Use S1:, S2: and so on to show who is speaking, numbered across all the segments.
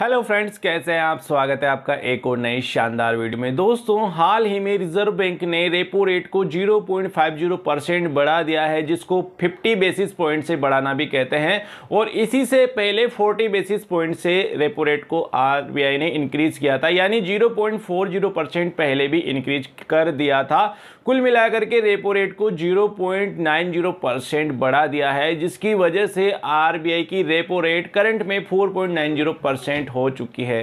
S1: hello friends कैसे हैं आप स्वागत है आपका एक और नई शानदार वीडियो में दोस्तों हाल ही में रिजर्व बैंक ने रेपो रेट को 0.50 परसेंट बढ़ा दिया है जिसको 50 बेसिस पॉइंट से बढ़ाना भी कहते हैं और इसी से पहले 40 बेसिस पॉइंट से रेपो रेट को आरबीआई ने इंक्रीज किया था यानी 0.40 परसेंट पहले भी इंक्रीज कर दिया था कुल मिलाकर के रेपो रेट को जीरो परसेंट बढ़ा दिया है जिसकी वजह से आर की रेपो रेट करंट में फोर परसेंट हो चुकी है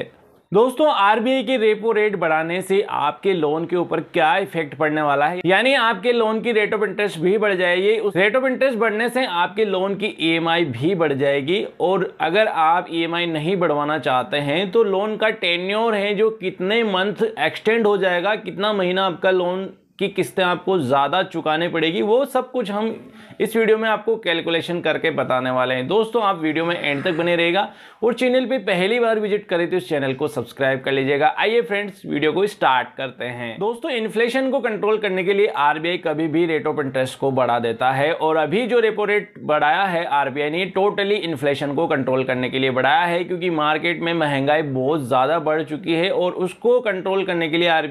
S1: दोस्तों आरबीआई के रेपो रेट बढ़ाने से आपके लोन के ऊपर क्या इफेक्ट पड़ने वाला है यानी आपके लोन की रेट ऑफ इंटरेस्ट भी बढ़ जाएगी उस रेट ऑफ इंटरेस्ट बढ़ने से आपके लोन की ईएमआई भी बढ़ जाएगी और अगर आप ईएमआई नहीं बढ़वाना चाहते हैं तो लोन का टेन्योर है जो कितने मंथ एक्सटेंड हो जाएगा कितना महीना आपका लोन कि किस्तें आपको ज़्यादा चुकाने पड़ेगी वो सब कुछ हम इस वीडियो में आपको कैलकुलेशन करके बताने वाले हैं दोस्तों आप वीडियो में एंड तक बने रहेगा और चैनल पे पहली बार विजिट करें तो इस चैनल को सब्सक्राइब कर लीजिएगा आइए फ्रेंड्स वीडियो को स्टार्ट करते हैं दोस्तों इन्फ्लेशन को कंट्रोल करने के लिए आर कभी भी रेट ऑफ इंटरेस्ट को बढ़ा देता है और अभी जो रेपो रेट बढ़ाया है आर ने टोटली इन्फ्लेशन को कंट्रोल करने के लिए बढ़ाया है क्योंकि मार्केट में महंगाई बहुत ज़्यादा बढ़ चुकी है और उसको कंट्रोल करने के लिए आर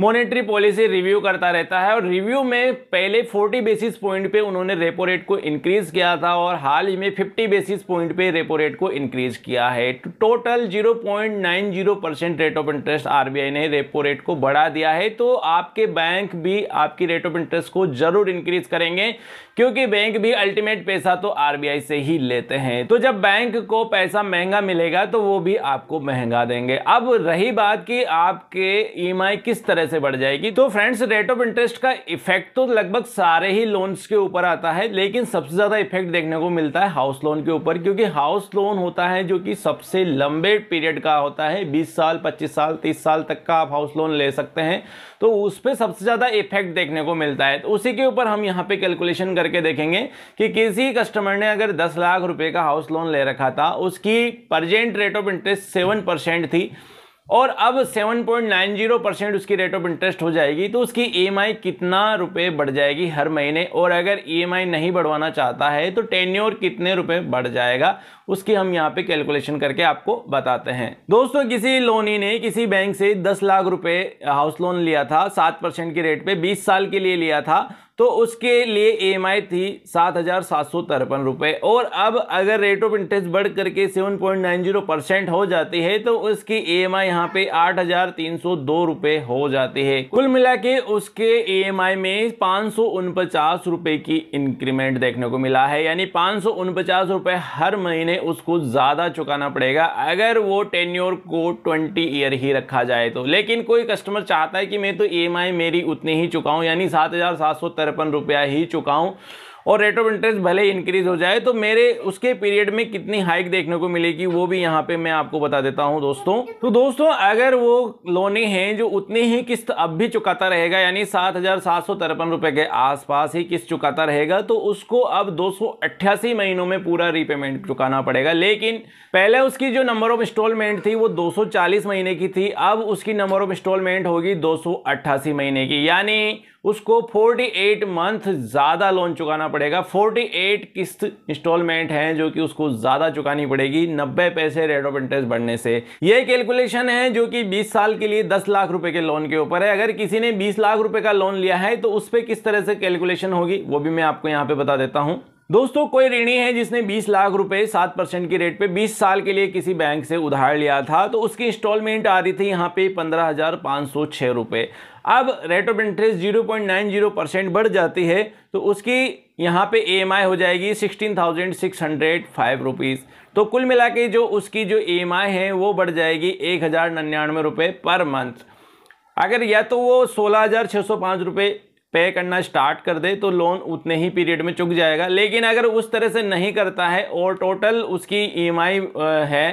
S1: मॉनेटरी पॉलिसी रिव्यू कर करता रहता है और रिव्यू में पहले 40 बेसिस पॉइंट पे उन्होंने रेपो रेट को इंक्रीज़ किया था और हाल ही में 50 बेसिस पॉइंट पे रेपो रेट को इंक्रीज़ किया है तो total 0.90 percent rate of interest RBI ने रेपो रेट को बढ़ा दिया है तो आपके बैंक भी आपकी रेट ऑफ इंटरेस्ट को ज़रूर इंक्रीज़ करेंगे क्योंकि बैंक भी अल्टीमेट पैसा तो आर से ही लेते हैं तो जब बैंक को पैसा महंगा मिलेगा तो वो भी आपको महंगा देंगे अब रही बात की आपके ई e किस तरह से बढ़ जाएगी तो friends rate rate of interest का इफेक्ट तो लगभग सारे ही लोन्स के ऊपर आता है लेकिन सबसे ज़्यादा इफेक्ट देखने को मिलता है हाउस लोन के ऊपर क्योंकि हाउस लोन होता है जो कि सबसे लंबे पीरियड का होता है 20 साल 25 साल 30 साल तक का आप हाउस लोन ले सकते हैं तो उस पर सबसे ज़्यादा इफेक्ट देखने को मिलता है तो उसी के ऊपर हम यहाँ पर कैलकुलेशन करके देखेंगे कि किसी कस्टमर ने अगर दस लाख रुपये का हाउस लोन ले रखा था उसकी present rate of interest seven थी और अब 7.90 परसेंट उसकी रेट ऑफ इंटरेस्ट हो जाएगी तो उसकी ई e कितना रुपए बढ़ जाएगी हर महीने और अगर ई e नहीं बढ़वाना चाहता है तो टेन्योर कितने रुपए बढ़ जाएगा उसकी हम यहाँ पे कैलकुलेशन करके आपको बताते हैं दोस्तों किसी लोनी ने किसी बैंक से दस लाख रुपए हाउस लोन लिया था सात परसेंट की रेट पे बीस साल के लिए लिया था तो उसके लिए ई e थी सात हज़ार सात सौ तिरपन रुपए और अब अगर रेट ऑफ इंटरेस्ट बढ़ करके seven point nine zero percent हो जाती है तो उसकी ई एम आई यहाँ पे आठ हज़ार तीन सौ दो हो जाती है कुल मिला के उसके ई एम आई में पाँच सौ उनपचास रुपये की इंक्रीमेंट देखने को मिला है यानी पाँच सौ उनपचास रुपये हर महीने उसको ज़्यादा चुकाना पड़ेगा अगर वो टेन्योर को ट्वेंटी ईयर ही रखा जाए तो लेकिन कोई कस्टमर चाहता है कि मैं तो ई एम आई मेरी उतनी ही चुकाऊँ यानी सात हज़ार सात सौ तिरपन रुपया ही चुकाऊँ और रेट ऑफ इंटरेस्ट भले इंक्रीज़ हो जाए तो मेरे उसके पीरियड में कितनी हाइक देखने को मिलेगी वो भी यहाँ पे मैं आपको बता देता हूँ दोस्तों तो दोस्तों अगर वो लोने हैं जो उतनी ही किस्त अब भी चुकाता रहेगा यानी सात हज़ार सात सौ तिरपन रुपए के आसपास ही किस्त चुकाता रहेगा तो उसको अब दो सौ अट्ठासी महीनों में पूरा रीपेमेंट चुकाना पड़ेगा लेकिन पहले उसकी जो नंबर ऑफ इंस्टॉलमेंट थी वो दो सौ चालीस महीने की थी अब उसकी नंबर ऑफ इंस्टॉलमेंट होगी दो सौ अट्ठासी महीने की यानी उसको 48 मंथ ज़्यादा लोन चुकाना पड़ेगा 48 किस्त इंस्टॉलमेंट हैं जो कि उसको ज़्यादा चुकानी पड़ेगी नब्बे पैसे रेट ऑफ इंटरेस्ट बढ़ने से ये कैलकुलेशन है जो कि 20 साल के लिए 10 लाख रुपए के लोन के ऊपर है अगर किसी ने 20 लाख रुपए का लोन लिया है तो उस पर किस तरह से कैलकुलेशन होगी वो भी मैं आपको यहाँ पर बता देता हूँ दोस्तों कोई ऋणी है जिसने 20 लाख रुपए 7 परसेंट की रेट पे 20 साल के लिए किसी बैंक से उधार लिया था तो उसकी इंस्टॉलमेंट आ रही थी यहाँ पे पंद्रह हज़ार पाँच सौ अब rate of interest zero point nine zero percent बढ़ जाती है तो उसकी यहाँ पे ई e हो जाएगी sixteen thousand six hundred five rupees तो कुल मिला के जो उसकी जो ई e है वो बढ़ जाएगी एक हज़ार निन्यानवे रुपये पर मंथ अगर या तो वो सोलह हज़ार सौ रुपये पे करना स्टार्ट कर दे तो लोन उतने ही पीरियड में चुक जाएगा लेकिन अगर उस तरह से नहीं करता है और टोटल उसकी ईएमआई e है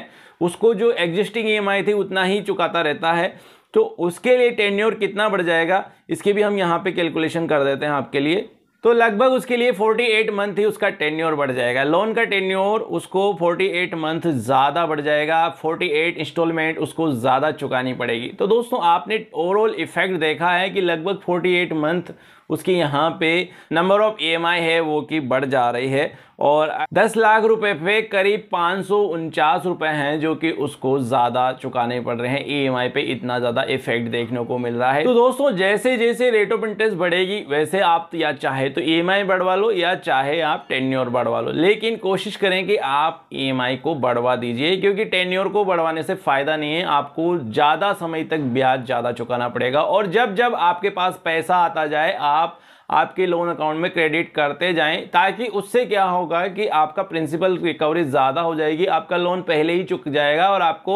S1: उसको जो एग्जिस्टिंग ईएमआई e थी उतना ही चुकाता रहता है तो उसके लिए टेन्योर कितना बढ़ जाएगा इसकी भी हम यहाँ पे कैलकुलेशन कर देते हैं आपके लिए तो लगभग उसके लिए 48 मंथ ही उसका टेन्योर बढ़ जाएगा लोन का टेन्योर उसको 48 मंथ ज़्यादा बढ़ जाएगा 48 इंस्टॉलमेंट उसको ज़्यादा चुकानी पड़ेगी तो दोस्तों आपने ओवरऑल इफेक्ट देखा है कि लगभग 48 मंथ उसकी यहाँ पे नंबर ऑफ ईएमआई है वो कि बढ़ जा रही है और दस लाख रुपए पे करीब पाँच सौ उनचास रुपये हैं जो कि उसको ज़्यादा चुकाने पड़ रहे हैं ईएमआई e पे इतना ज़्यादा इफेक्ट देखने को मिल रहा है तो दोस्तों जैसे जैसे रेट ऑफ इंटरेस्ट बढ़ेगी वैसे आप या चाहे तो ईएमआई e बढ़वा लो या चाहे आप टेन्योर बढ़वा लो लेकिन कोशिश करें कि आप ई e को बढ़वा दीजिए क्योंकि टेन्योर को बढ़वाने से फ़ायदा नहीं है आपको ज़्यादा समय तक ब्याज ज़्यादा चुकाना पड़ेगा और जब जब आपके पास पैसा आता जाए आप आप आपके लोन अकाउंट में क्रेडिट करते जाएं ताकि उससे क्या होगा कि आपका प्रिंसिपल रिकवरी ज़्यादा हो जाएगी आपका लोन पहले ही चुक जाएगा और आपको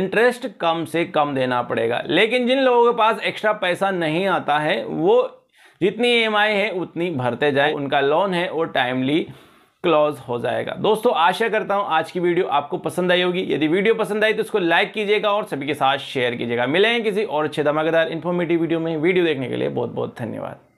S1: इंटरेस्ट कम से कम देना पड़ेगा लेकिन जिन लोगों के पास एक्स्ट्रा पैसा नहीं आता है वो जितनी ई e है उतनी भरते जाए उनका लोन है वो टाइमली क्लोज हो जाएगा दोस्तों आशा करता हूँ आज की वीडियो आपको पसंद आई होगी यदि वीडियो पसंद आई तो इसको लाइक कीजिएगा और सभी के साथ शेयर कीजिएगा मिलेंगे किसी और अच्छे धमाकेदार इन्फॉर्मेटिव वीडियो में वीडियो देखने के लिए बहुत बहुत धन्यवाद